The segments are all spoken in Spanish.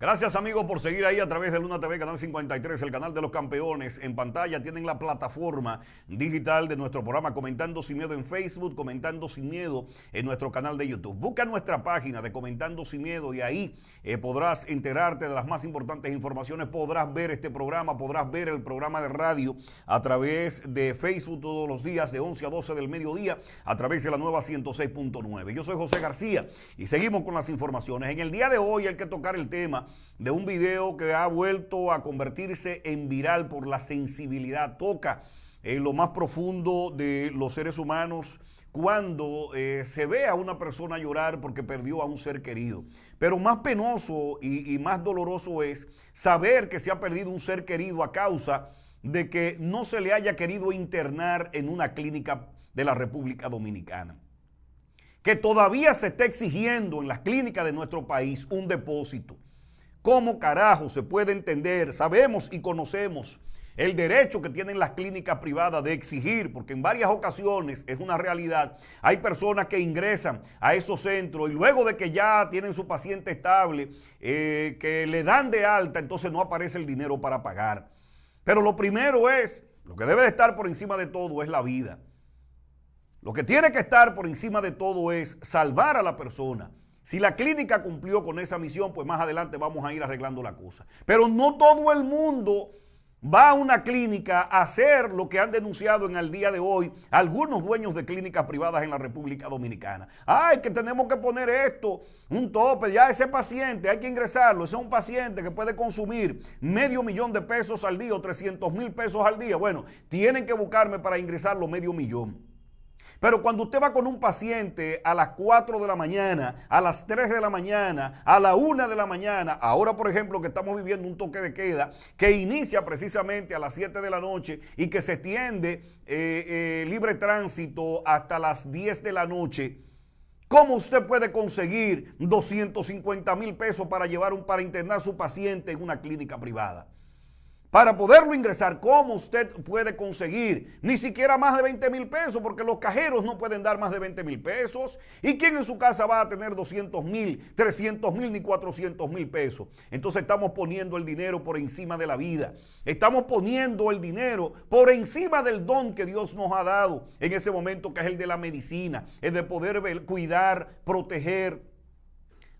Gracias amigos por seguir ahí a través de Luna TV, Canal 53, el canal de los campeones. En pantalla tienen la plataforma digital de nuestro programa Comentando Sin Miedo en Facebook, Comentando Sin Miedo en nuestro canal de YouTube. Busca nuestra página de Comentando Sin Miedo y ahí eh, podrás enterarte de las más importantes informaciones, podrás ver este programa, podrás ver el programa de radio a través de Facebook todos los días de 11 a 12 del mediodía a través de la nueva 106.9. Yo soy José García y seguimos con las informaciones. En el día de hoy hay que tocar el tema de un video que ha vuelto a convertirse en viral por la sensibilidad. Toca en eh, lo más profundo de los seres humanos cuando eh, se ve a una persona llorar porque perdió a un ser querido. Pero más penoso y, y, más doloroso es saber que se ha perdido un ser querido a causa de que no se le haya querido internar en una clínica de la República Dominicana. Que todavía se está exigiendo en las clínicas de nuestro país un depósito ¿Cómo carajo se puede entender? Sabemos y conocemos el derecho que tienen las clínicas privadas de exigir, porque en varias ocasiones es una realidad, hay personas que ingresan a esos centros y luego de que ya tienen su paciente estable, eh, que le dan de alta, entonces no aparece el dinero para pagar. Pero lo primero es, lo que debe de estar por encima de todo es la vida. Lo que tiene que estar por encima de todo es salvar a la persona, si la clínica cumplió con esa misión, pues más adelante vamos a ir arreglando la cosa. Pero no todo el mundo va a una clínica a hacer lo que han denunciado en el día de hoy algunos dueños de clínicas privadas en la República Dominicana. Ay, que tenemos que poner esto, un tope, ya ese paciente hay que ingresarlo, ese es un paciente que puede consumir medio millón de pesos al día o 300 mil pesos al día. Bueno, tienen que buscarme para ingresarlo medio millón. Pero cuando usted va con un paciente a las 4 de la mañana, a las 3 de la mañana, a la 1 de la mañana, ahora por ejemplo que estamos viviendo un toque de queda que inicia precisamente a las 7 de la noche y que se extiende eh, eh, libre tránsito hasta las 10 de la noche, ¿cómo usted puede conseguir 250 mil pesos para llevar un, para internar a su paciente en una clínica privada? Para poderlo ingresar, ¿cómo usted puede conseguir? Ni siquiera más de 20 mil pesos, porque los cajeros no pueden dar más de 20 mil pesos. ¿Y quién en su casa va a tener 200 mil, 300 mil, ni 400 mil pesos? Entonces estamos poniendo el dinero por encima de la vida. Estamos poniendo el dinero por encima del don que Dios nos ha dado en ese momento, que es el de la medicina, el de poder cuidar, proteger,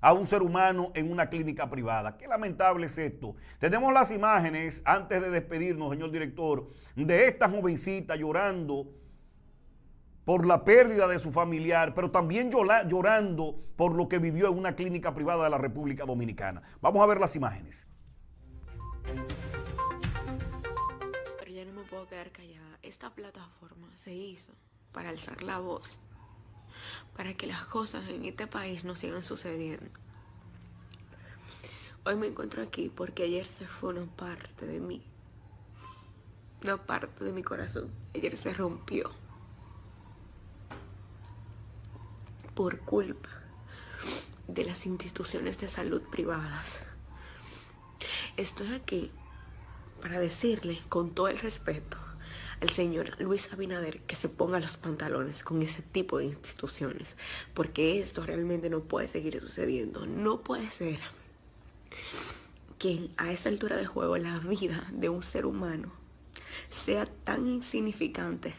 a un ser humano en una clínica privada. Qué lamentable es esto. Tenemos las imágenes, antes de despedirnos, señor director, de esta jovencita llorando por la pérdida de su familiar, pero también llorando por lo que vivió en una clínica privada de la República Dominicana. Vamos a ver las imágenes. Pero ya no me puedo quedar callada. Esta plataforma se hizo para alzar la voz para que las cosas en este país no sigan sucediendo. Hoy me encuentro aquí porque ayer se fue una parte de mí, una parte de mi corazón. Ayer se rompió por culpa de las instituciones de salud privadas. Estoy aquí para decirle con todo el respeto el señor Luis Abinader que se ponga los pantalones con ese tipo de instituciones, porque esto realmente no puede seguir sucediendo. No puede ser que a esa altura de juego la vida de un ser humano sea tan insignificante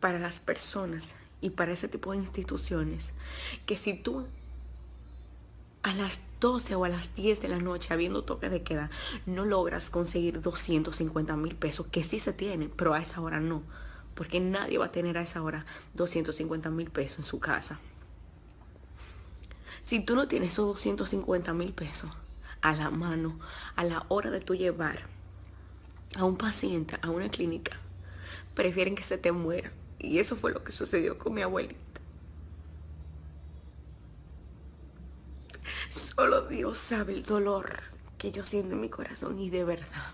para las personas y para ese tipo de instituciones que si tú a las 12 o a las 10 de la noche habiendo toque de queda, no logras conseguir 250 mil pesos, que sí se tienen, pero a esa hora no. Porque nadie va a tener a esa hora 250 mil pesos en su casa. Si tú no tienes esos 250 mil pesos a la mano, a la hora de tú llevar a un paciente a una clínica, prefieren que se te muera. Y eso fue lo que sucedió con mi abuelo. Solo Dios sabe el dolor que yo siento en mi corazón y de verdad.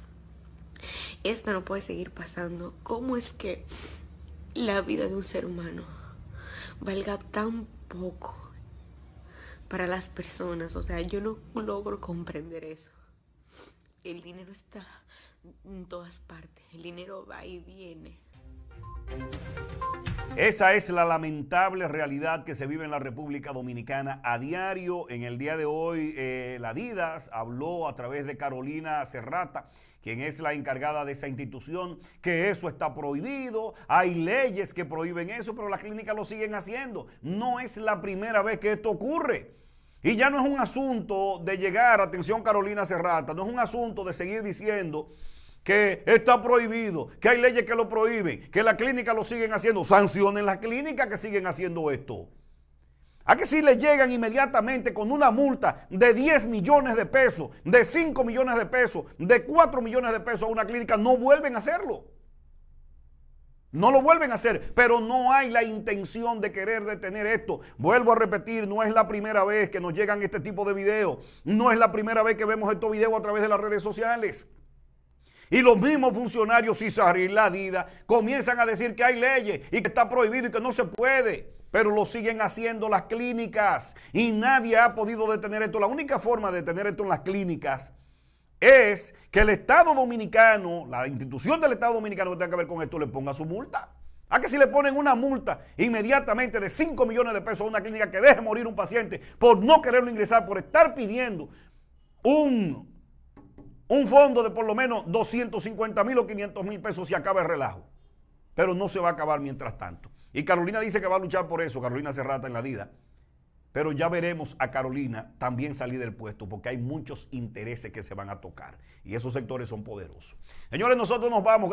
Esto no puede seguir pasando. ¿Cómo es que la vida de un ser humano valga tan poco para las personas? O sea, yo no logro comprender eso. El dinero está en todas partes. El dinero va y viene. Esa es la lamentable realidad que se vive en la República Dominicana a diario. En el día de hoy, eh, la DIDAS habló a través de Carolina Serrata quien es la encargada de esa institución, que eso está prohibido, hay leyes que prohíben eso, pero las clínicas lo siguen haciendo. No es la primera vez que esto ocurre. Y ya no es un asunto de llegar, atención Carolina Serrata, no es un asunto de seguir diciendo que está prohibido, que hay leyes que lo prohíben, que las clínicas lo siguen haciendo, sancionen las clínicas que siguen haciendo esto. A que si le llegan inmediatamente con una multa de 10 millones de pesos, de 5 millones de pesos, de 4 millones de pesos a una clínica, no vuelven a hacerlo. No lo vuelven a hacer, pero no hay la intención de querer detener esto. Vuelvo a repetir, no es la primera vez que nos llegan este tipo de videos, no es la primera vez que vemos estos videos a través de las redes sociales. Y los mismos funcionarios, Cisar y la comienzan a decir que hay leyes y que está prohibido y que no se puede. Pero lo siguen haciendo las clínicas y nadie ha podido detener esto. La única forma de detener esto en las clínicas es que el Estado Dominicano, la institución del Estado Dominicano que tenga que ver con esto, le ponga su multa. A que si le ponen una multa inmediatamente de 5 millones de pesos a una clínica que deje morir un paciente por no quererlo ingresar, por estar pidiendo un, un fondo de por lo menos 250 mil o 500 mil pesos si acaba el relajo. Pero no se va a acabar mientras tanto. Y Carolina dice que va a luchar por eso, Carolina Cerrata en la vida. Pero ya veremos a Carolina también salir del puesto porque hay muchos intereses que se van a tocar y esos sectores son poderosos. Señores, nosotros nos vamos.